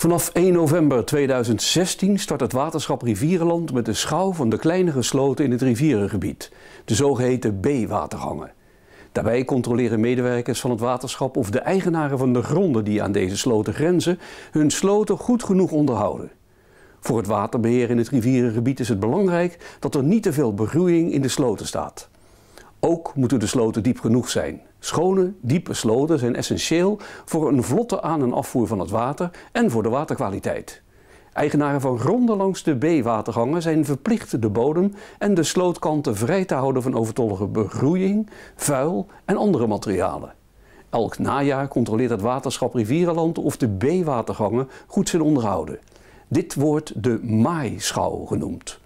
Vanaf 1 november 2016 start het waterschap Rivierenland met de schouw van de kleinere sloten in het rivierengebied, de zogeheten B-watergangen. Daarbij controleren medewerkers van het waterschap of de eigenaren van de gronden die aan deze sloten grenzen hun sloten goed genoeg onderhouden. Voor het waterbeheer in het rivierengebied is het belangrijk dat er niet te veel begroeiing in de sloten staat. Ook moeten de sloten diep genoeg zijn. Schone, diepe sloten zijn essentieel voor een vlotte aan- en afvoer van het water en voor de waterkwaliteit. Eigenaren van gronden langs de B-watergangen zijn verplicht de bodem en de slootkanten vrij te houden van overtollige begroeiing, vuil en andere materialen. Elk najaar controleert het waterschap Rivierenland of de B-watergangen goed zijn onderhouden. Dit wordt de maaischouw genoemd.